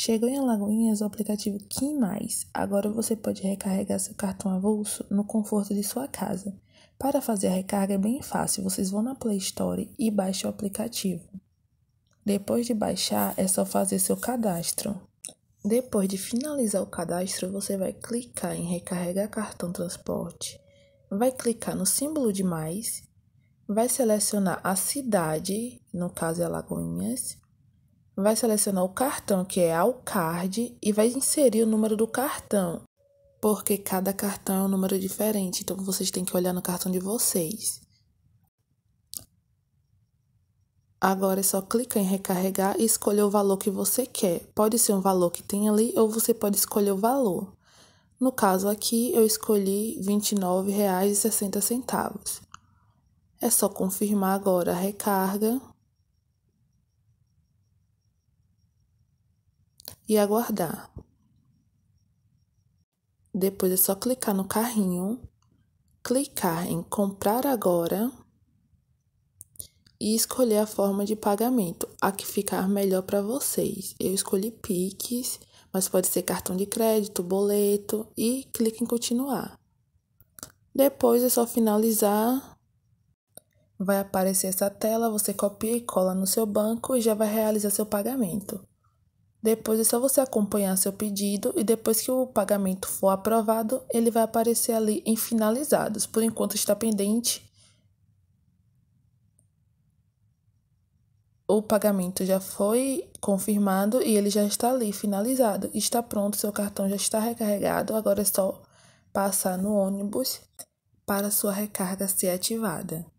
Chegou em Alagoinhas o aplicativo Kim Mais. Agora você pode recarregar seu cartão avulso no conforto de sua casa. Para fazer a recarga é bem fácil, vocês vão na Play Store e baixam o aplicativo. Depois de baixar, é só fazer seu cadastro. Depois de finalizar o cadastro, você vai clicar em recarregar cartão transporte. Vai clicar no símbolo de mais, vai selecionar a cidade, no caso é Alagoinhas, vai selecionar o cartão, que é ao card, e vai inserir o número do cartão, porque cada cartão é um número diferente, então vocês têm que olhar no cartão de vocês. Agora é só clicar em recarregar e escolher o valor que você quer. Pode ser um valor que tem ali ou você pode escolher o valor. No caso aqui, eu escolhi R$ 29,60. É só confirmar agora a recarga. e aguardar. Depois é só clicar no carrinho, clicar em comprar agora e escolher a forma de pagamento, a que ficar melhor para vocês. Eu escolhi Pix, mas pode ser cartão de crédito, boleto e clique em continuar. Depois é só finalizar. Vai aparecer essa tela, você copia e cola no seu banco e já vai realizar seu pagamento. Depois é só você acompanhar seu pedido e depois que o pagamento for aprovado, ele vai aparecer ali em finalizados. Por enquanto está pendente. O pagamento já foi confirmado e ele já está ali finalizado. Está pronto, seu cartão já está recarregado. Agora é só passar no ônibus para sua recarga ser ativada.